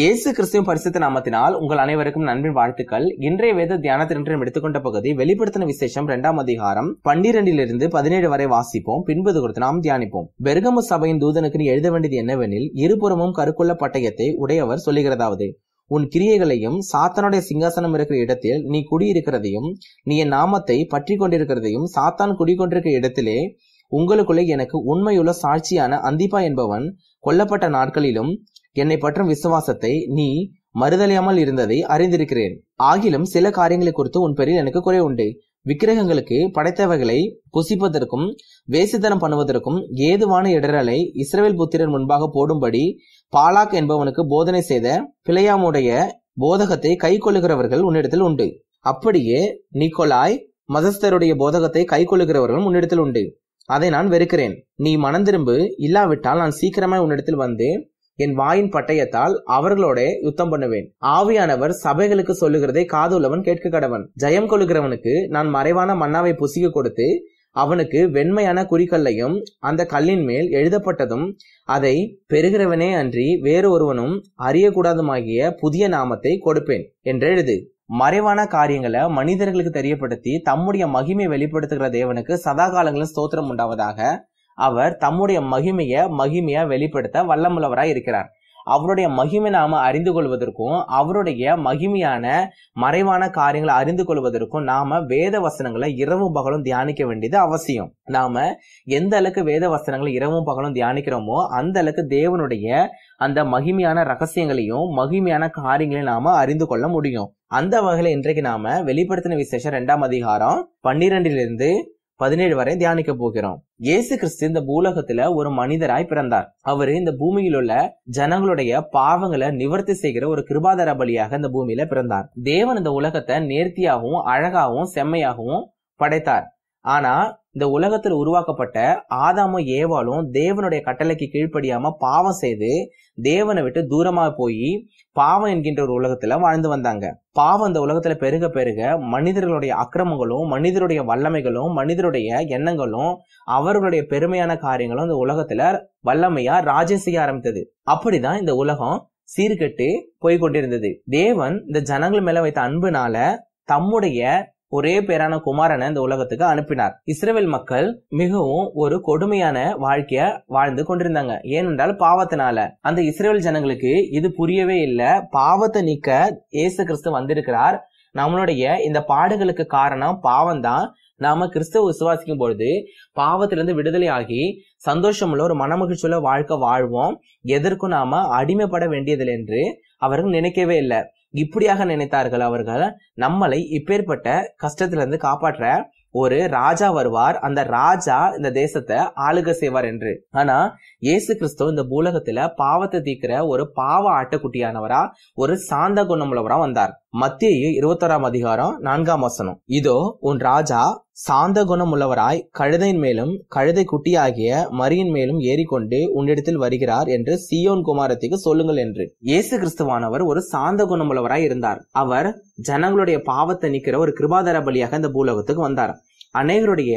இயேசு கிறிஸ்துவின் பரிசுத்த நாமத்தினால் உங்கள் அனைவருக்கும் நண்பின் வாழ்த்துக்கள் இன்றைய வேத தியானத்தினின்று எடுத்துக்கொண்ட பகுதி வெளிப்படுத்தின விசேஷம் இரண்டாம் அதிகாரம் பன்னிரண்டிலிருந்து பதினேழு வரை வாசிப்போம் பின்பது குறித்து நாம் தியானிப்போம் பெருகமு சபையின் தூதனுக்கு நீ எழுத வேண்டியது என்னவெனில் இருபுறமும் கருக்குள்ள பட்டயத்தை உடையவர் சொல்லுகிறதாவது உன் கிரியைகளையும் சாத்தானுடைய சிங்காசனம் இருக்கிற இடத்தில் நீ குடியிருக்கிறதையும் நீ என் நாமத்தை பற்றி கொண்டிருக்கிறதையும் சாத்தான் குடிக்கொண்டிருக்கிற இடத்திலே உங்களுக்குள்ளே எனக்கு உண்மையுள்ள சாட்சியான அந்திப்பா என்பவன் கொல்லப்பட்ட நாட்களிலும் என்னை பற்றும் விசுவாசத்தை நீ மறுதலையாமல் இருந்ததை அறிந்திருக்கிறேன் ஆகிலும் சில காரியங்களை குறித்து உன் பேரில் எனக்கு குறை உண்டு விக்கிரகங்களுக்கு படைத்தவைகளை புசிப்பதற்கும் வேசித்தனம் பண்ணுவதற்கும் ஏதுவான இடரலை இஸ்ரேல் புத்திரன் முன்பாக போடும்படி பாலாக் என்பவனுக்கு போதனை செய்த பிழையாமுடைய போதகத்தை கை கொள்ளுகிறவர்கள் உன்னிடத்தில் உண்டு அப்படியே நிக்கோலாய் மதஸ்தருடைய போதகத்தை கை கொள்ளுகிறவர்கள் உன்னிடத்தில் உண்டு அதை நான் வெறுக்கிறேன் நீ மனந்திரும்பு இல்லாவிட்டால் நான் சீக்கிரமாய் உன்னிடத்தில் வந்து என் வாயின் பட்டயத்தால் அவர்களோட யுத்தம் பண்ணுவேன் ஆவியானவர் சபைகளுக்கு சொல்லுகிறதை காதுள்ளவன் கேட்க கடவன் ஜெயம் கொள்ளுகிறவனுக்கு நான் மறைவான மன்னாவை புசிக்க கொடுத்து அவனுக்கு வெண்மையான குறிக்கல்லையும் அந்த கல்லின் மேல் எழுதப்பட்டதும் அதை பெறுகிறவனே அன்றி வேறு ஒருவனும் அறியக்கூடாதுமாகிய புதிய நாமத்தை கொடுப்பேன் என்று எழுது மறைவான காரியங்களை மனிதர்களுக்கு தெரியப்படுத்தி தம்முடைய மகிமை வெளிப்படுத்துகிற தேவனுக்கு சதா காலங்களும் ஸ்தோத்திரம் உண்டாவதாக அவர் தம்முடைய மகிமையை மகிமையா வெளிப்படுத்த வல்லமுள்ளவராய் இருக்கிறார் அவருடைய மகிமை நாம அறிந்து கொள்வதற்கும் அவருடைய மகிமையான மறைவான காரியங்களை அறிந்து கொள்வதற்கும் நாம வேத வசனங்களை இரவும் பகலும் தியானிக்க வேண்டியது அவசியம் நாம எந்த அளவுக்கு வேத வசனங்களை இரவும் பகலும் தியானிக்கிறோமோ அந்த அளவுக்கு தேவனுடைய அந்த மகிமையான ரகசியங்களையும் மகிமையான காரியங்களையும் நாம அறிந்து கொள்ள முடியும் அந்த வகையில இன்றைக்கு நாம வெளிப்படுத்தின விசேஷம் ரெண்டாம் அதிகாரம் பன்னிரெண்டிலிருந்து பதினேழு வரை தியானிக்க போகிறோம் இயேசு கிறிஸ்து இந்த பூலகத்துல ஒரு மனிதராய் பிறந்தார் அவரு இந்த பூமியில் உள்ள ஜனங்களுடைய பாவங்களை நிவர்த்தி செய்கிற ஒரு கிருபாதார பலியாக இந்த பூமியில பிறந்தார் தேவன் இந்த உலகத்தை நேர்த்தியாகவும் அழகாகவும் செம்மையாகவும் படைத்தார் ஆனா இந்த உலகத்தில் உருவாக்கப்பட்ட ஆதாமும் ஏவாலும் தேவனுடைய கட்டளைக்கு கீழ்ப்படியாம பாவம் செய்து தேவனை விட்டு தூரமாக போய் பாவம் என்கின்ற ஒரு உலகத்துல வாழ்ந்து வந்தாங்க பாவம் அந்த உலகத்துல பெருக பெருக மனிதர்களுடைய அக்கிரமங்களும் மனிதருடைய வல்லமைகளும் மனிதருடைய எண்ணங்களும் அவர்களுடைய பெருமையான காரியங்களும் இந்த உலகத்துல வல்லமையா ராஜ்யம் செய்ய ஆரம்பித்தது அப்படிதான் இந்த உலகம் சீர்கட்டு போய் கொண்டிருந்தது தேவன் இந்த ஜனங்கள் மேல வைத்த அன்புனால தம்முடைய ஒரே பேரான குமாரனை இந்த உலகத்துக்கு அனுப்பினார் இஸ்ரேல் மக்கள் மிகவும் ஒரு கொடுமையான வாழ்க்கைய வாழ்ந்து கொண்டிருந்தாங்க ஏனென்றால் பாவத்தினால அந்த இஸ்ரேல் ஜனங்களுக்கு இது புரியவே இல்லை பாவத்தை நீக்க இயேசு கிறிஸ்து வந்திருக்கிறார் நம்மளுடைய இந்த பாடுகளுக்கு காரணம் பாவம் தான் நாம கிறிஸ்தவ விசுவாசிக்கும் பொழுது பாவத்திலிருந்து விடுதலை ஆகி சந்தோஷமுள்ள ஒரு மனமகிழ்ச்சியுள்ள வாழ்க்கை வாழ்வோம் எதற்கும் நாம அடிமைப்பட வேண்டியதில்லை என்று அவர்கள் நினைக்கவே இல்லை இப்படியாக நினைத்தார்கள் அவர்கள் நம்மளை இப்பேற்பட்ட கஷ்டத்திலிருந்து காப்பாற்ற ஒரு ராஜா வருவார் அந்த ராஜா இந்த தேசத்தை ஆளுக செய்வார் என்று ஆனா இயேசு கிறிஸ்துவ இந்த பூலகத்துல பாவத்தை தீக்கிற ஒரு பாவ ஆட்டுக்குட்டியானவரா ஒரு சாந்த குணமுள்ளவரா வந்தார் மத்திய இருபத்தோராம் அதிகாரம் நான்காம் வசனம் இதோ உன் ராஜா சாந்த குணமுள்ளவராய் கழுதையின் மேலும் கழுதை குட்டியாகிய மரியின் மேலும் ஏறிக்கொண்டு உன்னிடத்தில் வருகிறார் என்று சியோன் குமாரத்திற்கு சொல்லுங்கள் என்று இயேசு கிறிஸ்துவானவர் ஒரு சாந்த குணமுள்ளவராய் இருந்தார் அவர் ஜனங்களுடைய பாவத்தை நிக்கிற ஒரு கிருபாதார பலியாக இந்த பூலோகத்துக்கு வந்தார் அநேகருடைய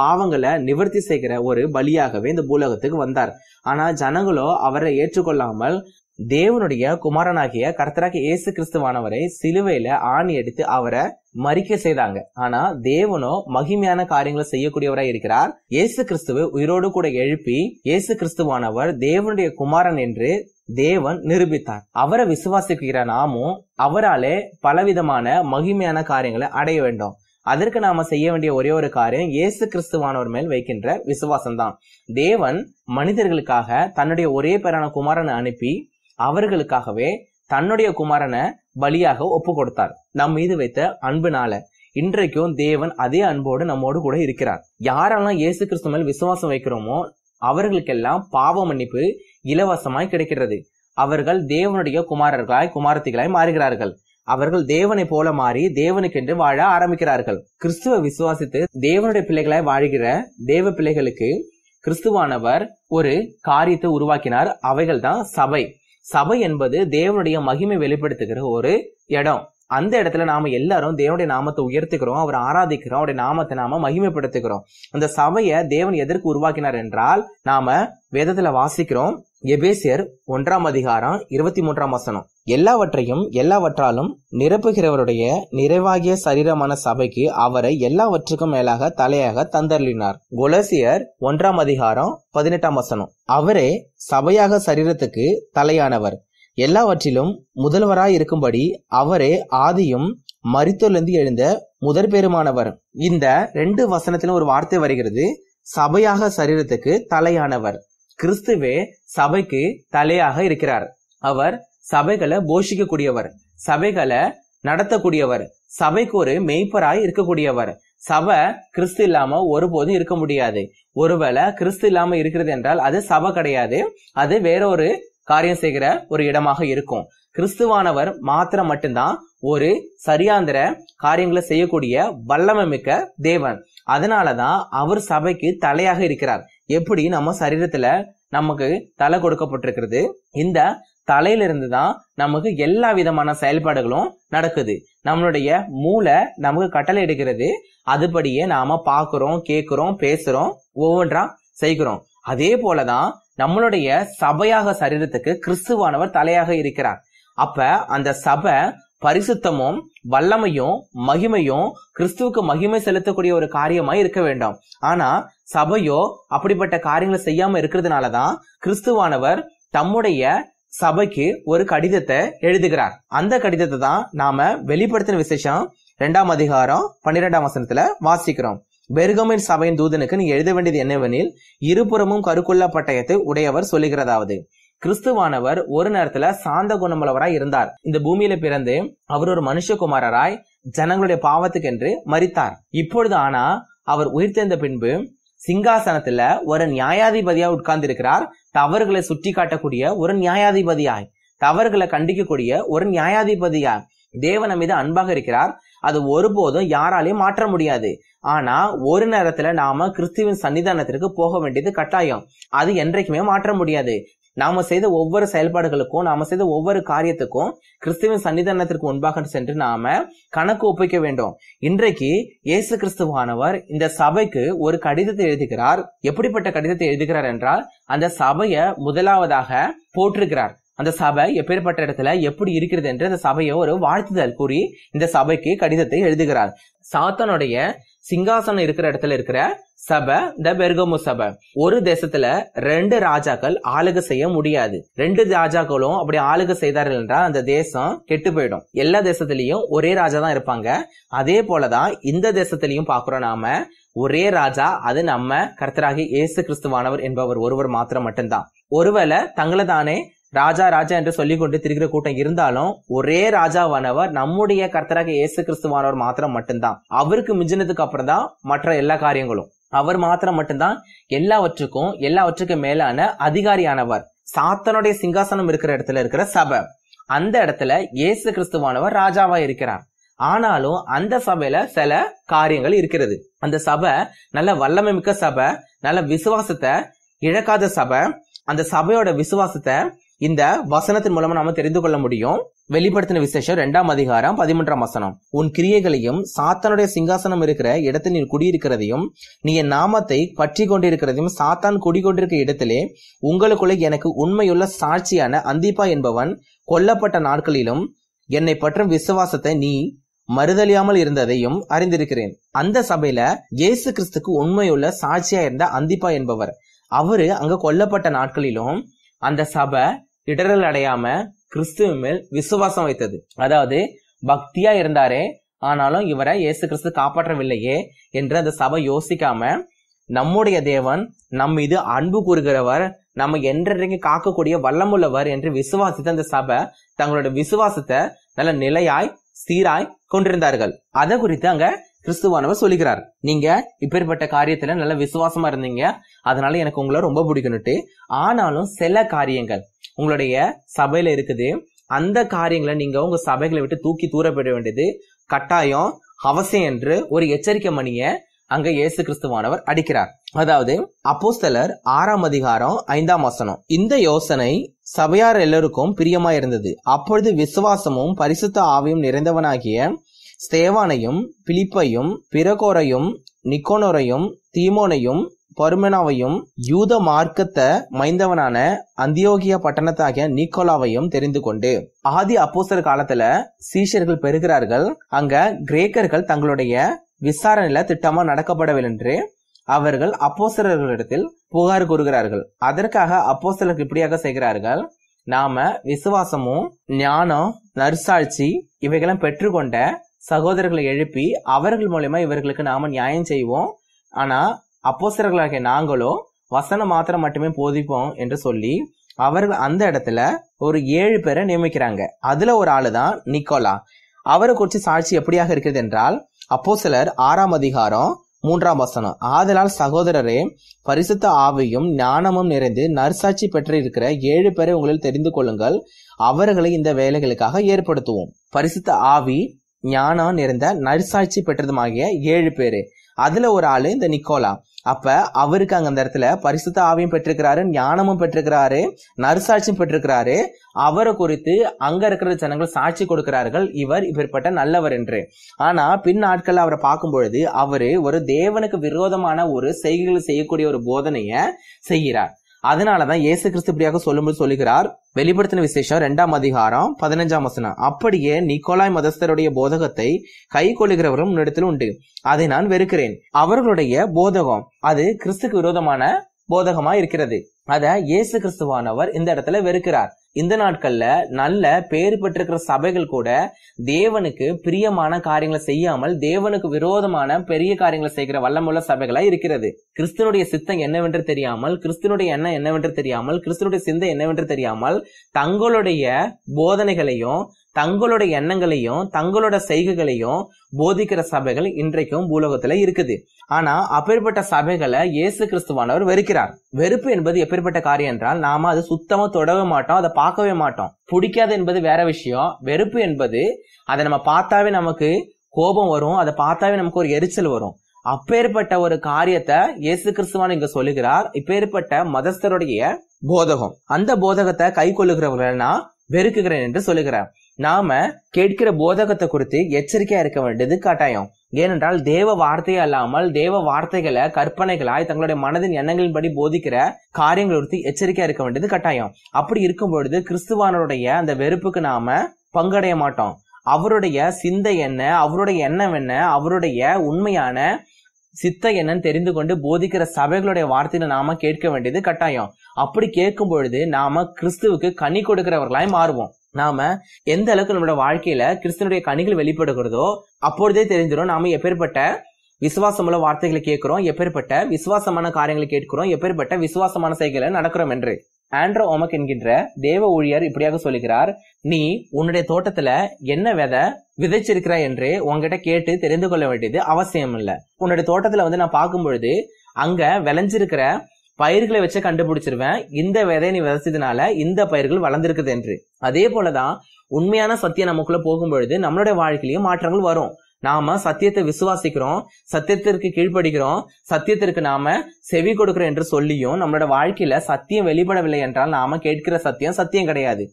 பாவங்களை நிவர்த்தி செய்கிற ஒரு பலியாகவே இந்த பூலோகத்துக்கு வந்தார் ஆனா ஜனங்களோ அவரை ஏற்றுக்கொள்ளாமல் தேவனுடைய குமாரனாகிய கர்த்தராக இயேசு கிறிஸ்துவானவரை சிலுவையில ஆணி எடுத்து அவரை மறிக்க செய்தாங்க ஆனா தேவனோ மகிமையான காரியங்களை செய்யக்கூடியவராய் இருக்கிறார் இயேசு கிறிஸ்துவை உயிரோடு கூட எழுப்பி இயேசு கிறிஸ்துவானவர் தேவனுடைய குமாரன் என்று தேவன் நிரூபித்தார் அவரை விசுவாசிக்கிற நாமும் அவராலே பலவிதமான மகிமையான காரியங்களை அடைய வேண்டும் அதற்கு நாம செய்ய வேண்டிய ஒரே ஒரு காரியம் இயேசு கிறிஸ்துவானவர் மேல் வைக்கின்ற விசுவாசம் தான் தேவன் மனிதர்களுக்காக தன்னுடைய ஒரே பேரான குமாரனை அனுப்பி அவர்களுக்காகவே தன்னுடைய குமாரனை பலியாக ஒப்பு கொடுத்தார் நம் மீது வைத்த அன்புனால இன்றைக்கும் தேவன் அதே அன்போடு நம்மோடு கூட இருக்கிறார் யாரெல்லாம் இயேசு கிறிஸ்து மேல் விசுவாசம் வைக்கிறோமோ அவர்களுக்கெல்லாம் பாவ மன்னிப்பு இலவசமாய் கிடைக்கிறது அவர்கள் தேவனுடைய குமாரர்களாய் குமாரத்திகளாய் மாறுகிறார்கள் அவர்கள் தேவனை போல மாறி தேவனுக்கென்று வாழ ஆரம்பிக்கிறார்கள் கிறிஸ்துவ விசுவாசித்து தேவனுடைய பிள்ளைகளாய் வாழ்கிற தேவ பிள்ளைகளுக்கு கிறிஸ்துவானவர் ஒரு காரியத்தை உருவாக்கினார் அவைகள் தான் சபை சபை என்பது தேவனுடைய மகிமை வெளிப்படுத்துகிற ஒரு இடம் அந்த இடத்துல நாம எல்லாரும் தேவனுடைய நாமத்தை உயர்த்துக்கிறோம் அவர் ஆராதிக்கிறோம் அவருடைய நாமத்தை நாம மகிமைப்படுத்துகிறோம் அந்த சபையை தேவன் எதற்கு உருவாக்கினார் என்றால் நாம வேதத்துல வாசிக்கிறோம் எபேசியர் ஒன்றாம் அதிகாரம் இருபத்தி மூன்றாம் வசனம் எல்லாவற்றையும் எல்லாவற்றாலும் நிரப்புகிறவருடைய நிறைவாகிய சரீரமான சபைக்கு அவரை எல்லாவற்றுக்கும் மேலாக தலையாக தந்தருளினார் கொலசியர் ஒன்றாம் அதிகாரம் பதினெட்டாம் வசனம் அவரே சபையாக சரீரத்துக்கு தலையானவர் எல்லாவற்றிலும் முதல்வராய் இருக்கும்படி அவரே ஆதியும் மரித்தோர்லேருந்து எழுந்த முதற் பெருமானவர் இந்த ரெண்டு வசனத்திலும் ஒரு வார்த்தை வருகிறது சபையாக சரீரத்துக்கு தலையானவர் கிறிஸ்துவே சபைக்கு தலையாக இருக்கிறார் அவர் சபைகளை போஷிக்கக்கூடியவர் சபைகளை நடத்தக்கூடியவர் சபைக்கு ஒரு மெய்ப்பராய் இருக்கக்கூடியவர் சபை கிறிஸ்து இல்லாம ஒருபோதும் இருக்க முடியாது ஒருவேளை கிறிஸ்து இல்லாம இருக்கிறது என்றால் அது சபை கிடையாது அது வேற ஒரு காரியம் செய்கிற ஒரு இடமாக இருக்கும் கிறிஸ்துவானவர் மாத்திரம் மட்டும்தான் ஒரு சரியாந்திர காரியங்களை செய்யக்கூடிய வல்லமை மிக்க தேவன் அதனாலதான் அவர் சபைக்கு தலையாக இருக்கிறார் எப்படி நம்ம சரீரத்துல நமக்கு தலை கொடுக்கப்பட்டிருக்கிறது இந்த தலையிலிருந்து தான் நமக்கு எல்லா விதமான செயல்பாடுகளும் நடக்குது நம்மளுடைய மூளை நமக்கு கட்டளை எடுக்கிறது அதுபடியே நாம பாக்குறோம் கேட்கிறோம் பேசுறோம் ஒவ்வொன்றா செய்கிறோம் அதே போலதான் நம்மளுடைய சபையாக சரீரத்துக்கு கிறிஸ்துவானவர் தலையாக இருக்கிறார் அப்ப அந்த சபை பரிசுத்தமும் வல்லமையும் மகிமையும் கிறிஸ்துவுக்கு மகிமை செலுத்தக்கூடிய ஒரு காரியமாய் இருக்க வேண்டும் ஆனா சபையோ அப்படிப்பட்ட காரியங்களை செய்யாம இருக்கிறதுனாலதான் கிறிஸ்துவானவர் தம்முடைய சபைக்கு ஒரு கடிதத்தை எழுதுகிறார் அந்த கடிதத்தை தான் நாம வெளிப்படுத்தின விசேஷம் ரெண்டாம் அதிகாரம் பன்னிரெண்டாம் வசனத்துல வாசிக்கிறோம் பெருகமின் சபையின் தூதனுக்கு நீ எழுத வேண்டியது என்னவெனில் இருபுறமும் கருக்குள்ள பட்டயத்தை உடையவர் சொல்லுகிறதாவது கிறிஸ்துவானவர் ஒரு நேரத்துல சாந்த குணமுள்ளவராய் இருந்தார் இந்த பூமியில பிறந்து அவர் ஒரு மனுஷகுமாரராய் ஜனங்களுடைய பாவத்துக்கு என்று மறித்தார் இப்பொழுது ஆனா அவர் உயிர்த்தெழுந்த பின்பு சிங்காசனத்துல ஒரு நியாயாதிபதியா உட்கார்ந்து இருக்கிறார் தவறுகளை சுட்டி காட்டக்கூடிய ஒரு நியாயாதிபதியாய் தவறுகளை கண்டிக்கக்கூடிய ஒரு நியாயாதிபதியாய் தேவன மீது அன்பாக இருக்கிறார் அது ஒருபோதும் யாராலையும் மாற்ற முடியாது ஆனா ஒரு நேரத்துல நாம கிறிஸ்துவின் சன்னிதானத்திற்கு போக வேண்டியது கட்டாயம் அது என்றைக்குமே மாற்ற முடியாது நாம செய்த ஒவ்வொரு செயல்பாடுகளுக்கும் நாம செய்த ஒவ்வொரு காரியத்துக்கும் கிறிஸ்துவின் சன்னிதானத்திற்கு முன்பாக சென்று நாம கணக்கு ஒப்பிக்க வேண்டும் இன்றைக்கு இயேசு கிறிஸ்துவானவர் இந்த சபைக்கு ஒரு கடிதத்தை எழுதுகிறார் எப்படிப்பட்ட கடிதத்தை எழுதுகிறார் என்றால் அந்த சபையை முதலாவதாக போற்றுகிறார் அந்த சபை எப்பேற்பட்ட இடத்துல எப்படி இருக்கிறது என்று அந்த சபையை ஒரு வாழ்த்துதல் கூறி இந்த சபைக்கு கடிதத்தை எழுதுகிறார் சாத்தனுடைய சிங்காசனம் இருக்கிற இடத்துல இருக்கிற சபை இந்த பெர்கமு சபை ஒரு தேசத்துல ரெண்டு ராஜாக்கள் ஆளுக செய்ய முடியாது ரெண்டு ராஜாக்களும் அப்படி ஆளுக செய்தார்கள் என்றால் அந்த தேசம் கெட்டு போயிடும் எல்லா தேசத்திலையும் ஒரே ராஜா தான் இருப்பாங்க அதே போலதான் இந்த தேசத்திலையும் பாக்குறோம் நாம ஒரே ராஜா அது நம்ம கர்த்தராகி இயேசு கிறிஸ்துவானவர் என்பவர் ஒருவர் மாத்திரம் மட்டும்தான் ஒருவேளை தங்களை தானே ராஜா ராஜா என்று சொல்லிக் கொண்டு திரிகிற கூட்டம் இருந்தாலும் ஒரே ராஜாவானவர் நம்முடைய கர்த்தராக இயேசு கிறிஸ்துவானவர் மாத்திரம் மட்டும்தான் அவருக்கு மிஞ்சினதுக்கு அப்புறம் தான் மற்ற எல்லா காரியங்களும் அவர் மாத்திரம் மட்டும்தான் எல்லாவற்றுக்கும் எல்லாவற்றுக்கும் மேலான அதிகாரியானவர் சாத்தனுடைய சிங்காசனம் இருக்கிற இடத்துல இருக்கிற சபை அந்த இடத்துல இயேசு கிறிஸ்துவானவர் ராஜாவா இருக்கிறார் ஆனாலும் அந்த சபையில சில காரியங்கள் இருக்கிறது அந்த சபை நல்ல வல்லமை மிக்க சபை நல்ல விசுவாசத்தை இழக்காத சபை அந்த சபையோட விசுவாசத்தை இந்த வசனத்தின் மூலமா நாம தெரிந்து கொள்ள முடியும் வெளிப்படுத்தின விசேஷம் இரண்டாம் அதிகாரம் பதிமூன்றாம் வசனம் உன் கிரியைகளையும் சாத்தானுடைய சிங்காசனம் இருக்கிற இடத்தில் நீ குடியிருக்கிறதையும் நீ என் நாமத்தை பற்றி கொண்டிருக்கிறதையும் சாத்தான் குடிகொண்டிருக்கிற இடத்திலே உங்களுக்குள்ள எனக்கு உண்மையுள்ள சாட்சியான அந்திப்பா என்பவன் கொல்லப்பட்ட நாட்களிலும் என்னை பற்றும் விசுவாசத்தை நீ மறுதலியாமல் இருந்ததையும் அறிந்திருக்கிறேன் அந்த சபையில இயேசு கிறிஸ்துக்கு உண்மையுள்ள சாட்சியா இருந்த அந்திப்பா என்பவர் அவரு அங்க கொல்லப்பட்ட நாட்களிலும் அந்த சபை இடரல் அடையாம கிறிஸ்துவ மேல் விசுவாசம் வைத்தது அதாவது பக்தியா இருந்தாரே ஆனாலும் இவரை இயேசு கிறிஸ்து காப்பாற்றவில்லையே என்று அந்த சபை யோசிக்காம நம்முடைய தேவன் நம் மீது அன்பு கூறுகிறவர் நம்ம என்றைக்கு காக்கக்கூடிய வல்லமுள்ளவர் என்று விசுவாசித்த அந்த சபை தங்களோட விசுவாசத்தை நல்ல நிலையாய் சீராய் கொண்டிருந்தார்கள் அதை குறித்து அங்க கிறிஸ்துவானவர் சொல்லுகிறார் நீங்க இப்பேற்பட்ட காரியத்துல நல்ல விசுவாசமா இருந்தீங்க அதனால எனக்கு உங்களை ரொம்ப பிடிக்கணுட்டு ஆனாலும் சில காரியங்கள் உங்களுடைய சபையில் இருக்குது அந்த காரியங்களை நீங்க உங்க சபைகளை விட்டு தூக்கி தூரப்பட வேண்டியது கட்டாயம் அவசியம் என்று ஒரு எச்சரிக்கை மணியை அங்க இயேசு கிறிஸ்துவானவர் அடிக்கிறார் அதாவது அப்போஸ்தலர் ஆறாம் அதிகாரம் ஐந்தாம் வசனம் இந்த யோசனை சபையார் எல்லோருக்கும் பிரியமா இருந்தது அப்பொழுது விசுவாசமும் பரிசுத்த ஆவியும் நிறைந்தவனாகிய ஸ்தேவானையும் பிலிப்பையும் பிரகோரையும் நிக்கோனோரையும் தீமோனையும் பருமனாவையும் யூத மார்க்கத்த மைந்தவனான அந்தியோகிய பட்டணத்தாகிய நிக்கோலாவையும் தெரிந்து கொண்டு ஆதி அப்போசர் காலத்துல சீஷர்கள் பெறுகிறார்கள் அங்க கிரேக்கர்கள் தங்களுடைய விசாரணையில திட்டமா நடக்கப்படவில்லை என்று அவர்கள் அப்போசரர்களிடத்தில் புகார் கூறுகிறார்கள் அதற்காக அப்போசலர்கள் இப்படியாக செய்கிறார்கள் நாம விசுவாசமும் ஞானம் நர்சாட்சி இவைகளும் பெற்றுக்கொண்ட சகோதரர்களை எழுப்பி அவர்கள் மூலயமா இவர்களுக்கு நாம நியாயம் செய்வோம் ஆனா அப்போசர்களாகிய நாங்களோ வசனம் மாத்திரம் மட்டுமே போதிப்போம் என்று சொல்லி அவர்கள் அந்த இடத்துல ஒரு ஏழு பேரை நியமிக்கிறாங்க அதுல ஒரு ஆளு தான் நிக்கோலா அவரை குறித்து சாட்சி எப்படியாக இருக்கிறது என்றால் அப்போ சிலர் ஆறாம் அதிகாரம் மூன்றாம் வசனம் ஆதலால் சகோதரரே பரிசுத்த ஆவியும் ஞானமும் நிறைந்து நர்சாட்சி பெற்று இருக்கிற ஏழு பேரை உங்களில் தெரிந்து கொள்ளுங்கள் அவர்களை இந்த வேலைகளுக்காக ஏற்படுத்துவோம் பரிசுத்த ஆவி ஞானம் நிறைந்த நர்சாட்சி பெற்றதுமாகிய ஏழு பேரு அதுல ஒரு ஆளு இந்த நிக்கோலா அப்ப அவருக்கு அங்க அந்த இடத்துல பரிசுத்த ஆவியும் பெற்றிருக்கிறாரு ஞானமும் பெற்றிருக்கிறாரு நறுசாட்சியும் பெற்றிருக்கிறாரு அவரை குறித்து அங்க இருக்கிற ஜனங்கள் சாட்சி கொடுக்கிறார்கள் இவர் இப்படிப்பட்ட நல்லவர் என்று ஆனா பின் ஆட்கள் அவரை பார்க்கும் பொழுது அவரு ஒரு தேவனுக்கு விரோதமான ஒரு செய்கைகளை செய்யக்கூடிய ஒரு போதனைய செய்கிறார் அதனாலதான் இயேசு கிறிஸ்து இப்படியாக சொல்லும்போது சொல்லுகிறார் வெளிப்படுத்தின விசேஷம் இரண்டாம் அதிகாரம் பதினஞ்சாம் வசனம் அப்படியே நிக்கோலாய் மதஸ்தருடைய போதகத்தை கை கொள்ளுகிறவரும் முன்னிடத்தில் உண்டு அதை நான் வெறுக்கிறேன் அவர்களுடைய போதகம் அது கிறிஸ்துக்கு விரோதமான போதகமா இருக்கிறது அத இயேசு கிறிஸ்துவானவர் இந்த இடத்துல வெறுக்கிறார் இந்த நாட்கள்ல நல்ல பேர் பெற்றிருக்கிற சபைகள் கூட தேவனுக்கு பிரியமான காரியங்களை செய்யாமல் தேவனுக்கு விரோதமான பெரிய காரியங்களை செய்கிற வல்லமுள்ள சபைகளா இருக்கிறது கிறிஸ்தனுடைய சித்தம் என்னவென்று தெரியாமல் கிறிஸ்தனுடைய எண்ணம் என்னவென்று தெரியாமல் கிறிஸ்தனுடைய சிந்தை என்னவென்று தெரியாமல் தங்களுடைய போதனைகளையும் தங்களுடைய எண்ணங்களையும் தங்களோட செய்கைகளையும் போதிக்கிற சபைகள் இன்றைக்கும் பூலோகத்துல இருக்குது ஆனா அப்பேற்பட்ட சபைகளை இயேசு கிறிஸ்துவானவர் வெறுக்கிறார் வெறுப்பு என்பது எப்பேற்பட்ட காரியம் என்றால் நாம அது சுத்தமா தொடவே மாட்டோம் அதை பார்க்கவே மாட்டோம் பிடிக்காது என்பது வேற விஷயம் வெறுப்பு என்பது அதை நம்ம பார்த்தாவே நமக்கு கோபம் வரும் அதை பார்த்தாவே நமக்கு ஒரு எரிச்சல் வரும் அப்பேற்பட்ட ஒரு காரியத்தை இயேசு கிறிஸ்துவான் இங்க சொல்லுகிறார் இப்பேற்பட்ட மதஸ்தருடைய போதகம் அந்த போதகத்தை கை கொள்ளுகிறவர்கள்னா வெறுக்குகிறேன் என்று சொல்லுகிறார் நாம கேட்கிற போதகத்தை குறித்து எச்சரிக்கையா இருக்க வேண்டியது கட்டாயம் ஏனென்றால் தேவ வார்த்தை அல்லாமல் தேவ வார்த்தைகளை கற்பனைகளாய் தங்களுடைய மனதின் எண்ணங்களின்படி போதிக்கிற காரியங்கள் குறித்து எச்சரிக்கையா இருக்க வேண்டியது கட்டாயம் அப்படி இருக்கும் பொழுது கிறிஸ்துவானருடைய அந்த வெறுப்புக்கு நாம பங்கடைய மாட்டோம் அவருடைய சிந்தை என்ன அவருடைய எண்ணம் என்ன அவருடைய உண்மையான சித்த என்னன்னு தெரிந்து கொண்டு போதிக்கிற சபைகளுடைய வார்த்தையில நாம கேட்க வேண்டியது கட்டாயம் அப்படி கேட்கும் பொழுது நாம கிறிஸ்துவுக்கு கனி கொடுக்கிறவர்களாய் மாறுவோம் நாம எந்த அளவுக்கு நம்மளோட வாழ்க்கையில கிறிஸ்தனுடைய கணிகள் வெளிப்படுகிறதோ அப்பொழுதே தெரிஞ்சிடும் நாம எப்பேற்பட்ட விசுவாசமுள்ள வார்த்தைகளை கேட்கிறோம் எப்பேற்பட்ட விசுவாசமான காரியங்களை கேட்கிறோம் எப்பேற்பட்ட விசுவாசமான செயல்களை நடக்கிறோம் என்று ஆண்ட்ரோ ஓமக் என்கின்ற தேவ ஊழியர் இப்படியாக சொல்லுகிறார் நீ உன்னுடைய தோட்டத்துல என்ன விதை விதைச்சிருக்கிற என்று உங்ககிட்ட கேட்டு தெரிந்து கொள்ள வேண்டியது அவசியம் இல்லை உன்னுடைய தோட்டத்துல வந்து நான் பார்க்கும் பொழுது அங்க விளைஞ்சிருக்கிற பயிர்களை வச்சு கண்டுபிடிச்சிருவேன் இந்த விதை நீ விதைச்சதுனால இந்த பயிர்கள் வளர்ந்துருக்குது என்று அதே போலதான் உண்மையான சத்தியம் நமக்குள்ள போகும்பொழுது நம்மளுடைய வாழ்க்கையிலயும் மாற்றங்கள் வரும் நாம சத்தியத்தை விசுவாசிக்கிறோம் சத்தியத்திற்கு கீழ்ப்படுகிறோம் சத்தியத்திற்கு நாம செவி கொடுக்கிறோம் என்று சொல்லியும் நம்மளோட வாழ்க்கையில சத்தியம் வெளிப்படவில்லை என்றால் நாம கேட்கிற சத்தியம் சத்தியம் கிடையாது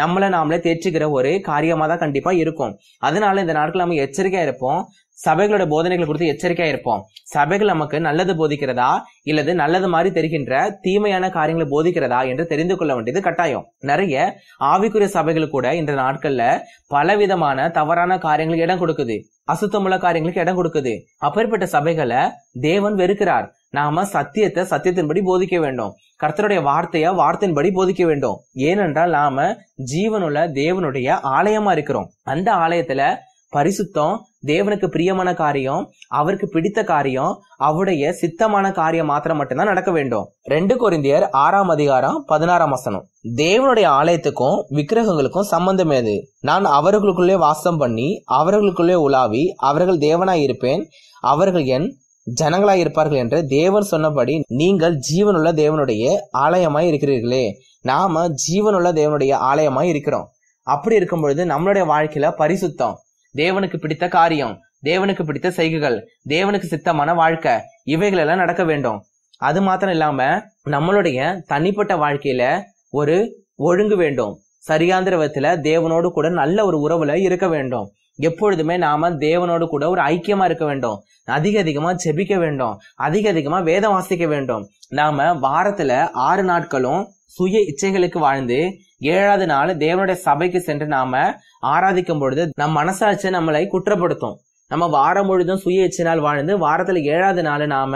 நம்மளை நாமளே தேர்ச்சிக்கிற ஒரு காரியமா தான் கண்டிப்பா இருக்கும் அதனால இந்த நாட்கள் நம்ம எச்சரிக்கையா இருப்போம் சபைகளோட போதனைகளை குறித்து எச்சரிக்கையா இருப்போம் சபைகள் நமக்கு நல்லது போதிக்கிறதா இல்லது நல்லது மாதிரி தெரிகின்ற தீமையான காரியங்களை போதிக்கிறதா என்று தெரிந்து கொள்ள வேண்டியது கட்டாயம் நிறைய ஆவிக்குரிய சபைகள் கூட இந்த நாட்கள்ல பலவிதமான தவறான காரியங்களுக்கு இடம் கொடுக்குது அசுத்தமுள்ள காரியங்களுக்கு இடம் கொடுக்குது அப்பேற்பட்ட சபைகளை தேவன் வெறுக்கிறார் நாம சத்தியத்தை சத்தியத்தின்படி போதிக்க வேண்டும் கர்த்தருடைய வார்த்தைய வார்த்தையின்படி போதிக்க வேண்டும் ஏனென்றால் நாம ஜீவனுள்ள தேவனுடைய ஆலயமா இருக்கிறோம் அந்த ஆலயத்துல பரிசுத்தம் தேவனுக்கு பிரியமான காரியம் அவருக்கு பிடித்த காரியம் அவருடைய சித்தமான காரியம் மாத்திரம் மட்டும்தான் நடக்க வேண்டும் ரெண்டு குருந்தியர் ஆறாம் அதிகாரம் பதினாறாம் வசனம் தேவனுடைய ஆலயத்துக்கும் விக்கிரகங்களுக்கும் சம்பந்தம் ஏது நான் அவர்களுக்குள்ளே வாசம் பண்ணி அவர்களுக்குள்ளே உலாவி அவர்கள் தேவனாய் இருப்பேன் அவர்கள் என் ஜனங்களாய் இருப்பார்கள் என்று தேவன் சொன்னபடி நீங்கள் ஜீவனுள்ள தேவனுடைய ஆலயமாய் இருக்கிறீர்களே நாம ஜீவனுள்ள தேவனுடைய ஆலயமாய் இருக்கிறோம் அப்படி இருக்கும் பொழுது நம்மளுடைய வாழ்க்கையில பரிசுத்தம் தேவனுக்கு பிடித்த காரியம் தேவனுக்கு பிடித்த செய்கைகள் தேவனுக்கு சித்தமான வாழ்க்கை இவைகள் எல்லாம் நடக்க வேண்டும் அது மாத்திரம் இல்லாம நம்மளுடைய தனிப்பட்ட வாழ்க்கையில ஒரு ஒழுங்கு வேண்டும் சரியாந்திரவத்துல தேவனோடு கூட நல்ல ஒரு உறவுல இருக்க வேண்டும் எப்பொழுதுமே நாம தேவனோடு கூட ஒரு ஐக்கியமா இருக்க வேண்டும் அதிக அதிகமா ஜெபிக்க வேண்டும் அதிக அதிகமா வேதம் வாசிக்க வேண்டும் நாம வாரத்துல ஆறு நாட்களும் சுய இச்சைகளுக்கு வாழ்ந்து ஏழாவது நாள் தேவனுடைய சபைக்கு சென்று நாம ஆராதிக்கும் பொழுது நம் மனசாட்சி நம்மளை குற்றப்படுத்தும் நம்ம வாரம் முழுதும் சுய எச்சினால் வாழ்ந்து வாரத்துல ஏழாவது நாள் நாம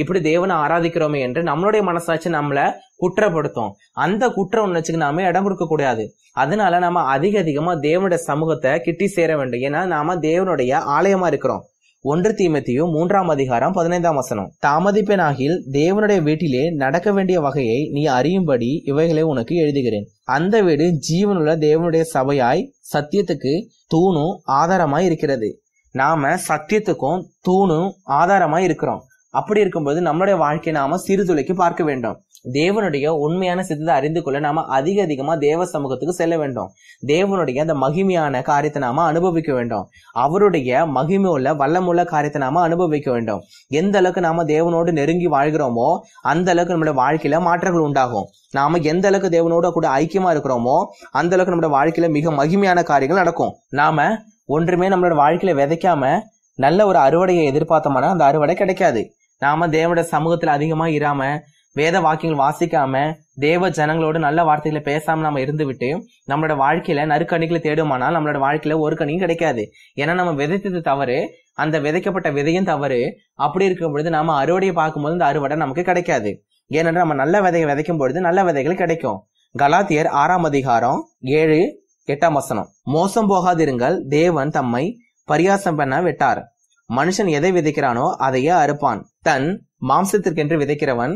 இப்படி தேவனை ஆராதிக்கிறோமே என்று நம்மளுடைய மனசாட்சி நம்மள குற்றப்படுத்தும் அந்த குற்ற உணர்ச்சிக்கு நாம இடம் கொடுக்க கூடாது அதனால நம்ம அதிக அதிகமா தேவனுடைய சமூகத்தை கிட்டி சேர வேண்டும் ஏன்னா நாம தேவனுடைய ஆலயமா இருக்கிறோம் ஒன்று தீமத்தியும் மூன்றாம் அதிகாரம் பதினைந்தாம் வசனம் தாமதிப்பெனாகில் தேவனுடைய வீட்டிலே நடக்க வேண்டிய வகையை நீ அறியும்படி இவைகளை உனக்கு எழுதுகிறேன் அந்த வீடு ஜீவனுள்ள தேவனுடைய சபையாய் சத்தியத்துக்கு தூணும் ஆதாரமாய் இருக்கிறது நாம சத்தியத்துக்கும் தூணும் ஆதாரமாய் இருக்கிறோம் அப்படி இருக்கும்போது நம்மளுடைய வாழ்க்கையை நாம சிறுதுளைக்கு பார்க்க வேண்டும் தேவனுடைய உண்மையான சித்தத்தை அறிந்து கொள்ள நாம அதிக அதிகமா தேவ சமூகத்துக்கு செல்ல வேண்டும் தேவனுடைய அந்த மகிமையான காரியத்தை நாம அனுபவிக்க வேண்டும் அவருடைய மகிமையுள்ள வல்லமுள்ள காரியத்தை நாம அனுபவிக்க வேண்டும் எந்த அளவுக்கு நாம தேவனோடு நெருங்கி வாழ்கிறோமோ அந்த அளவுக்கு நம்மளுடைய வாழ்க்கையில மாற்றங்கள் உண்டாகும் நாம எந்த அளவுக்கு தேவனோட கூட ஐக்கியமா இருக்கிறோமோ அந்த அளவுக்கு நம்மளோட வாழ்க்கையில மிக மகிமையான காரியங்கள் நடக்கும் நாம ஒன்றுமே நம்மளோட வாழ்க்கையில விதைக்காம நல்ல ஒரு அறுவடையை எதிர்பார்த்தோம்னா அந்த அறுவடை கிடைக்காது நாம தேவனோட சமூகத்துல அதிகமா இராம வேத வாக்கியங்கள் வாசிக்காம தேவ ஜனங்களோட நல்ல வார்த்தைகளை பேசாம நம்ம இருந்துவிட்டு நம்மளோட வாழ்க்கையில நறுக்கணிகளை தேடுமானால் நம்மளோட வாழ்க்கையில ஒரு கணியும் கிடைக்காது ஏன்னா நம்ம விதைத்தது தவறு அந்த விதைக்கப்பட்ட விதையும் தவறு அப்படி இருக்கும் பொழுது நாம அறுவடையை பார்க்கும்போது அந்த அறுவடை நமக்கு கிடைக்காது ஏனென்றால் நம்ம நல்ல விதையை விதைக்கும் பொழுது நல்ல விதைகள் கிடைக்கும் கலாத்தியர் ஆறாம் அதிகாரம் ஏழு எட்டாம் வசனம் மோசம் போகாதிருங்கள் தேவன் தம்மை பரியாசம் பண்ண விட்டார் மனுஷன் எதை விதைக்கிறானோ அதையே அறுப்பான் தன் மாம்சத்திற்கென்று விதைக்கிறவன்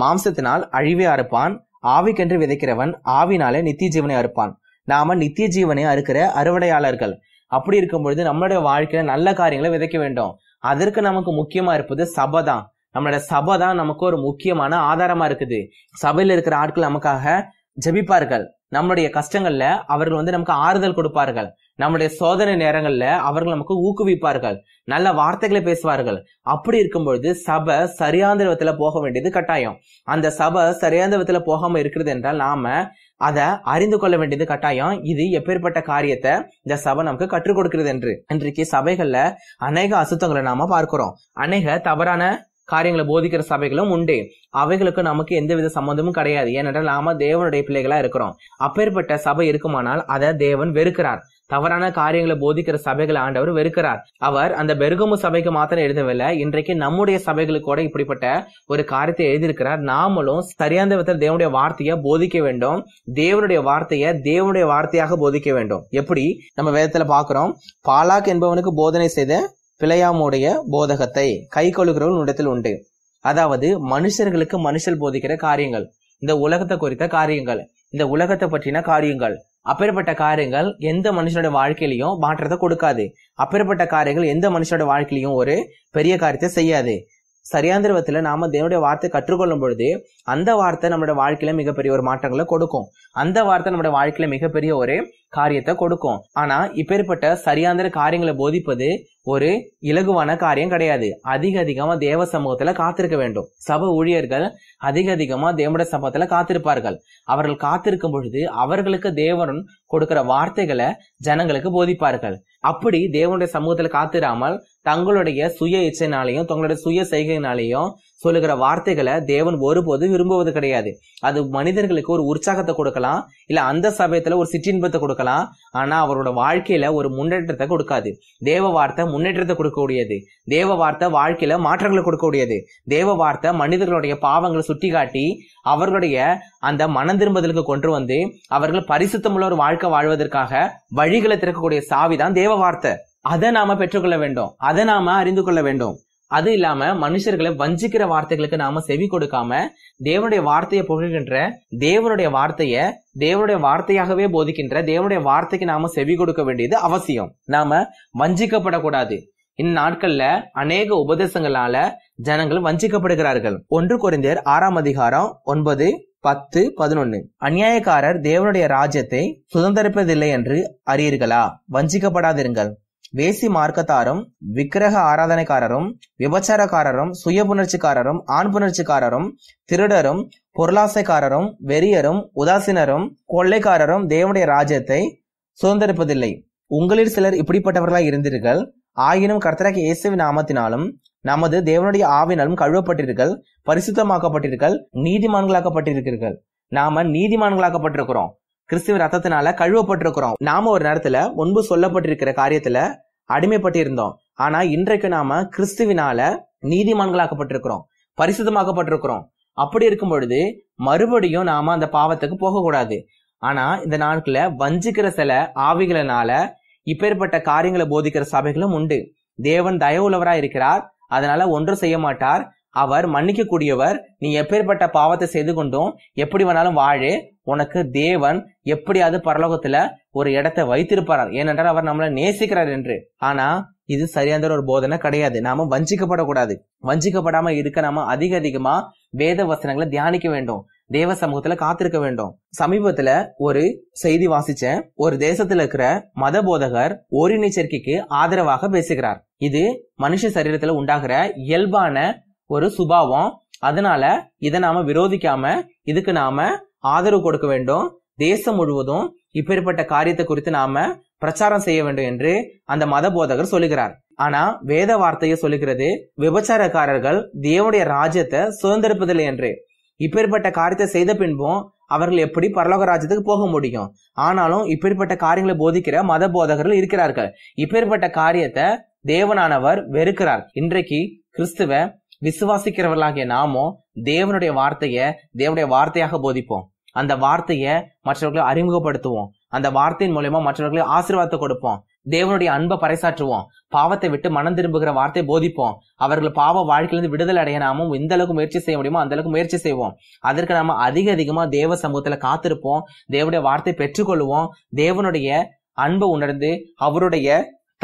மாம்சத்தினால் அழிவை அறுப்பான் ஆவிக்கென்று விதைக்கிறவன் ஆவினாலே நித்திய ஜீவனை அறுப்பான் நாம நித்திய ஜீவனை அறுக்கிற அறுவடையாளர்கள் அப்படி இருக்கும் பொழுது நம்மளுடைய வாழ்க்கையில நல்ல காரியங்களை விதைக்க வேண்டும் அதற்கு நமக்கு முக்கியமா இருப்பது சபை தான் நம்மளோட சபை தான் நமக்கு ஒரு முக்கியமான ஆதாரமா இருக்குது சபையில் இருக்கிற ஆட்கள் நமக்காக ஜபிப்பார்கள் நம்மளுடைய கஷ்டங்கள்ல அவர்கள் வந்து நமக்கு ஆறுதல் கொடுப்பார்கள் நம்முடைய சோதனை நேரங்கள்ல அவர்கள் நமக்கு ஊக்குவிப்பார்கள் நல்ல வார்த்தைகளை பேசுவார்கள் அப்படி இருக்கும் பொழுது சபை சரியாந்த விதத்துல போக வேண்டியது கட்டாயம் அந்த சபை சரியாந்த விதத்துல போகாம இருக்கிறது என்றால் நாம அதை அறிந்து கொள்ள வேண்டியது கட்டாயம் இது எப்பேற்பட்ட காரியத்தை இந்த சபை நமக்கு கற்றுக் கொடுக்கிறது என்று இன்றைக்கு சபைகள்ல அநேக அசுத்தங்களை நாம பார்க்கிறோம் அநேக தவறான காரியங்களை போதிக்கிற சபைகளும் உண்டு அவைகளுக்கு நமக்கு எந்தவித சம்மந்தமும் கிடையாது ஏனென்றால் நாம தேவனுடைய பிள்ளைகளா இருக்கிறோம் அப்பேற்பட்ட சபை இருக்குமானால் அதை தேவன் வெறுக்கிறார் தவறான காரியங்களை போதிக்கிற சபைகளை ஆண்டவர் வெறுக்கிறார் அவர் அந்த பெருகமு சபைக்கு மாத்திரம் எழுதவில்லை இன்றைக்கு நம்முடைய சபைகளுக்கு கூட இப்படிப்பட்ட ஒரு காரியத்தை எழுதியிருக்கிறார் நாமளும் சரியான விதத்தில் தேவனுடைய வார்த்தையை போதிக்க வேண்டும் தேவனுடைய வார்த்தையை தேவனுடைய வார்த்தையாக போதிக்க வேண்டும் எப்படி நம்ம வேதத்துல பாக்குறோம் பாலாக் என்பவனுக்கு போதனை செய்த பிழையாமுடைய போதகத்தை கை கொள்கிறவன் உண்டு அதாவது மனுஷர்களுக்கு மனுஷல் போதிக்கிற காரியங்கள் இந்த உலகத்தை குறித்த காரியங்கள் இந்த உலகத்தை பற்றின காரியங்கள் அப்பேற்பட்ட காரியங்கள் எந்த மனுஷனோட வாழ்க்கையிலையும் மாற்றத்தை கொடுக்காது அப்பேற்பட்ட காரியங்கள் எந்த மனுஷனோட வாழ்க்கையிலையும் ஒரு பெரிய காரியத்தை செய்யாது சரியாந்திரவத்துல நாம தேவனுடைய வார்த்தை கற்றுக்கொள்ளும் பொழுது அந்த வார்த்தை நம்மளோட வாழ்க்கையில மிகப்பெரிய ஒரு மாற்றங்களை கொடுக்கும் அந்த வார்த்தை நம்மளோட வாழ்க்கையில மிகப்பெரிய ஒரு காரியத்தை கொடுக்கும் ஆனா இப்பேற்பட்ட சரியாந்திர காரியங்களை போதிப்பது ஒரு இலகுவான காரியம் கிடையாது அதிக அதிகமா தேவ சமூகத்துல காத்திருக்க வேண்டும் சப ஊழியர்கள் அதிக அதிகமா தேவட சமூகத்துல காத்திருப்பார்கள் அவர்கள் காத்திருக்கும் பொழுது அவர்களுக்கு தேவன் கொடுக்கிற வார்த்தைகளை ஜனங்களுக்கு போதிப்பார்கள் அப்படி தேவனுடைய சமூகத்துல காத்திராமல் தங்களுடைய சுய இச்சைனாலையும் தங்களுடைய சுய செய்கையினாலையும் சொல்லுகிற வார்த்தைகளை தேவன் ஒருபோது விரும்புவது கிடையாது அது மனிதர்களுக்கு ஒரு உற்சாகத்தை கொடுக்கலாம் இல்ல அந்த சமயத்துல ஒரு சிற்றின்பத்தை கொடுக்கலாம் ஆனா அவரோட வாழ்க்கையில ஒரு முன்னேற்றத்தை கொடுக்காது தேவ வார்த்தை முன்னேற்றத்தை கொடுக்கக்கூடியது தேவ வார்த்தை வாழ்க்கையில மாற்றங்களை கொடுக்க கூடியது தேவ வார்த்தை மனிதர்களுடைய பாவங்களை சுட்டி காட்டி அவர்களுடைய அந்த மனம் திரும்புதலுக்கு கொண்டு வந்து அவர்கள் பரிசுத்தமுள்ள ஒரு வாழ்க்கை வாழ்வதற்காக வழிகளை திறக்கக்கூடிய சாவிதான் தேவ வார்த்தை அதை நாம பெற்றுக்கொள்ள வேண்டும் அதை நாம அறிந்து கொள்ள வேண்டும் அது இல்லாம மனுஷர்களை வஞ்சிக்கிற வார்த்தைகளுக்கு நாம செவி கொடுக்காம தேவனுடைய வார்த்தையை புகழ்கின்ற தேவனுடைய வார்த்தைய தேவனுடைய வார்த்தையாகவே போதிக்கின்ற தேவனுடைய வார்த்தைக்கு நாம செவி கொடுக்க வேண்டியது அவசியம் நாம வஞ்சிக்கப்படக்கூடாது இந்நாட்கள்ல அநேக உபதேசங்களால ஜனங்கள் வஞ்சிக்கப்படுகிறார்கள் ஒன்று குறைந்தர் ஆறாம் அதிகாரம் ஒன்பது பத்து பதினொன்னு அநியாயக்காரர் தேவனுடைய ராஜ்யத்தை சுதந்திரப்பதில்லை என்று அறியீர்களா வஞ்சிக்கப்படாதிருங்கள் வேசி மார்க்கத்தாரும் விக்கிரக ஆராதனைக்காரரும் விபச்சாரக்காரரும் சுய புணர்ச்சிக்காரரும் ஆண் புணர்ச்சிக்காரரும் திருடரும் பொருளாசைக்காரரும் வெறியரும் உதாசீனரும் கொள்ளைக்காரரும் தேவனுடைய ராஜ்யத்தை சுதந்திரிப்பதில்லை உங்களில் சிலர் இப்படிப்பட்டவர்களாய் இருந்தீர்கள் ஆயினும் கர்த்தராக இயேசுவின் நாமத்தினாலும் நமது தேவனுடைய ஆவினாலும் கழுவப்பட்டீர்கள் பரிசுத்தமாக்கப்பட்டீர்கள் நீதிமான்களாக்கப்பட்டிருக்கிறீர்கள் நாம நீதிமான்களாக்கப்பட்டிருக்கிறோம் கிறிஸ்துவ ரத்தத்தினால கழுவப்பட்டிருக்கிறோம் நாம ஒரு நேரத்துல முன்பு சொல்லப்பட்டிருக்கிற காரியத்துல அடிமைப்பட்டு இருந்தோம் ஆனா இன்றைக்கு நாம கிறிஸ்துவினால நீதிமான்களாக்கப்பட்டிருக்கிறோம் பரிசுத்தமாக்கப்பட்டிருக்கிறோம் அப்படி இருக்கும் பொழுது மறுபடியும் நாம அந்த பாவத்துக்கு போகக்கூடாது ஆனா இந்த நாட்கள வஞ்சிக்கிற சில ஆவிகளினால இப்பேற்பட்ட காரியங்களை போதிக்கிற சபைகளும் உண்டு தேவன் தயவுள்ளவரா இருக்கிறார் அதனால ஒன்றும் செய்ய மாட்டார் அவர் மன்னிக்கக்கூடியவர் நீ எப்பேற்பட்ட பாவத்தை செய்து கொண்டும் எப்படி வேணாலும் வாழு உனக்கு தேவன் எப்படியாவது பரலோகத்துல ஒரு இடத்தை வைத்திருப்பார் ஏனென்றால் அவர் நம்மளை நேசிக்கிறார் என்று ஆனா இது சரியான ஒரு போதனை கிடையாது நாம வஞ்சிக்கப்படக்கூடாது வஞ்சிக்கப்படாம இருக்க நாம அதிக அதிகமா வேத வசனங்களை தியானிக்க வேண்டும் தேவ சமூகத்துல காத்திருக்க வேண்டும் சமீபத்துல ஒரு செய்தி வாசிச்சேன் ஒரு தேசத்துல இருக்கிற மத போதகர் ஓரினச்சேர்க்கைக்கு ஆதரவாக பேசுகிறார் இது மனுஷ சரீரத்துல உண்டாகிற இயல்பான ஒரு சுபாவம் அதனால இதை நாம விரோதிக்காம இதுக்கு நாம ஆதரவு கொடுக்க வேண்டும் தேசம் முழுவதும் இப்பேற்பட்ட காரியத்தை குறித்து நாம பிரச்சாரம் செய்ய வேண்டும் என்று அந்த மத போதகர் சொல்லுகிறார் ஆனா வேத வார்த்தையை சொல்லுகிறது விபச்சாரக்காரர்கள் தேவனுடைய ராஜ்யத்தை சுதந்திரப்பதில்லை என்று இப்பேற்பட்ட காரியத்தை செய்த பின்பும் அவர்கள் எப்படி பரலோக ராஜ்யத்துக்கு போக முடியும் ஆனாலும் இப்பேற்பட்ட காரியங்களை போதிக்கிற மத போதகர்கள் இருக்கிறார்கள் இப்பேற்பட்ட காரியத்தை தேவனானவர் வெறுக்கிறார் இன்றைக்கு கிறிஸ்துவ விசுவாசிக்கிறவர்களாகிய நாமோ தேவனுடைய வார்த்தையை தேவனுடைய வார்த்தையாக போதிப்போம் அந்த வார்த்தையை மற்றவர்களை அறிமுகப்படுத்துவோம் அந்த வார்த்தையின் மூலயமா மற்றவர்களுக்கு ஆசீர்வாதத்தை கொடுப்போம் தேவனுடைய அன்பை பறைசாற்றுவோம் பாவத்தை விட்டு மனம் திரும்புகிற வார்த்தை போதிப்போம் அவர்கள் பாவ வாழ்க்கையிலிருந்து விடுதலை அடைய நாமும் எந்த அளவுக்கு முயற்சி செய்ய முடியுமோ அந்த அளவுக்கு முயற்சி செய்வோம் அதற்கு நாம அதிக அதிகமா தேவ சமூகத்துல காத்திருப்போம் தேவனுடைய வார்த்தை பெற்றுக்கொள்வோம் தேவனுடைய அன்பை உணர்ந்து அவருடைய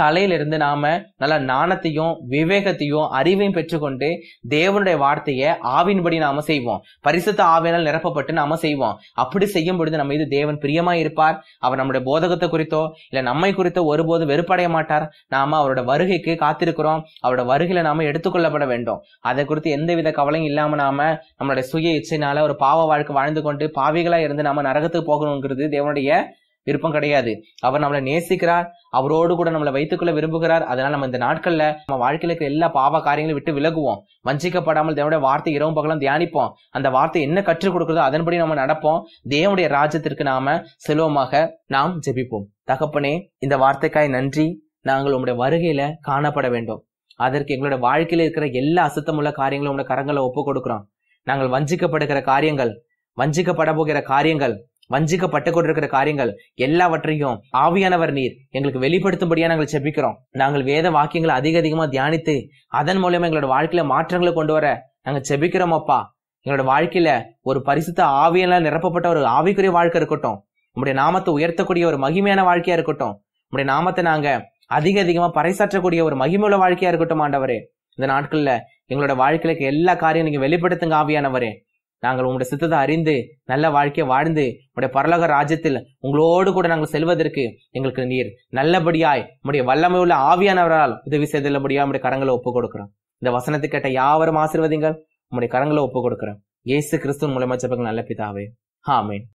தலையிலிருந்து நாம நல்ல நாணத்தையும் விவேகத்தையும் அறிவையும் பெற்றுக்கொண்டு தேவனுடைய வார்த்தையை ஆவின்படி நாம செய்வோம் பரிசுத்த ஆவினால் நிரப்பப்பட்டு நாம செய்வோம் அப்படி செய்யும் பொழுது நம்ம இது தேவன் பிரியமா இருப்பார் அவர் நம்முடைய போதகத்தை குறித்தோ இல்ல நம்மை குறித்தோ ஒருபோது வெறுப்படைய மாட்டார் நாம அவரோட வருகைக்கு காத்திருக்கிறோம் அவரோட வருகையில நாம எடுத்துக்கொள்ளப்பட வேண்டும் அதை குறித்து எந்தவித கவலையும் இல்லாம நாம நம்மளுடைய சுய இச்சைனால ஒரு பாவ வாழ்க்கை வாழ்ந்து கொண்டு பாவிகளா இருந்து நாம நரகத்துக்கு போகணுங்கிறது தேவனுடைய விருப்பம் கிடையாது அவர் நம்மளை நேசிக்கிறார் அவரோடு கூட நம்மளை கொள்ள விரும்புகிறார் அதனால நம்ம இந்த நாட்கள்ல நம்ம வாழ்க்கையில இருக்கிற எல்லா பாவ காரியங்களும் விட்டு விலகுவோம் வஞ்சிக்கப்படாமல் தேவனுடைய வார்த்தை இரவும் பகலும் தியானிப்போம் அந்த வார்த்தை என்ன கற்றுக் கொடுக்குறதோ அதன்படி நம்ம நடப்போம் தேவனுடைய ராஜ்யத்திற்கு நாம செல்வமாக நாம் ஜெபிப்போம் தகப்பனே இந்த வார்த்தைக்காய் நன்றி நாங்கள் உங்களுடைய வருகையில காணப்பட வேண்டும் அதற்கு எங்களோட வாழ்க்கையில இருக்கிற எல்லா அசுத்தமுள்ள காரியங்களும் உங்களுடைய கரங்களை ஒப்பு கொடுக்கிறோம் நாங்கள் வஞ்சிக்கப்படுகிற காரியங்கள் வஞ்சிக்கப்பட போகிற காரியங்கள் வஞ்சிக்கப்பட்டு கொண்டிருக்கிற காரியங்கள் எல்லாவற்றையும் ஆவியானவர் நீர் எங்களுக்கு வெளிப்படுத்தும்படியா நாங்கள் செபிக்கிறோம் நாங்கள் வேத வாக்கியங்களை அதிக அதிகமாக தியானித்து அதன் மூலயமா எங்களோட வாழ்க்கையில மாற்றங்களை கொண்டு வர நாங்கள் செபிக்கிறோம் அப்பா எங்களோட வாழ்க்கையில ஒரு பரிசுத்த ஆவியெல்லாம் நிரப்பப்பட்ட ஒரு ஆவிக்குரிய வாழ்க்கை இருக்கட்டும் உங்களுடைய நாமத்தை உயர்த்தக்கூடிய ஒரு மகிமையான வாழ்க்கையா இருக்கட்டும் உங்களுடைய நாமத்தை நாங்க அதிக அதிகமா பறைசாற்றக்கூடிய ஒரு மகிமையுள்ள வாழ்க்கையா இருக்கட்டும் ஆண்டவரே இந்த நாட்கள்ல எங்களோட வாழ்க்கையில எல்லா காரியம் நீங்க வெளிப்படுத்துங்க ஆவியானவரே நாங்கள் உங்களுடைய சித்தத்தை அறிந்து நல்ல வாழ்க்கையை வாழ்ந்து உடைய பரலோக ராஜ்யத்தில் உங்களோடு கூட நாங்கள் செல்வதற்கு எங்களுக்கு நீர் நல்லபடியாய் உங்களுடைய வல்லமை உள்ள ஆவியானவரால் உதவி செய்தபடியா உடைய கரங்களை ஒப்புக் கொடுக்குறோம் இந்த வசனத்தை கேட்ட யாவரும் ஆசிர்வதிங்கள் உங்களுடைய கரங்களை ஒப்புக் கொடுக்குறோம் ஏசு கிறிஸ்துவன் மூலமா நல்ல பிதாவே ஹாமேன்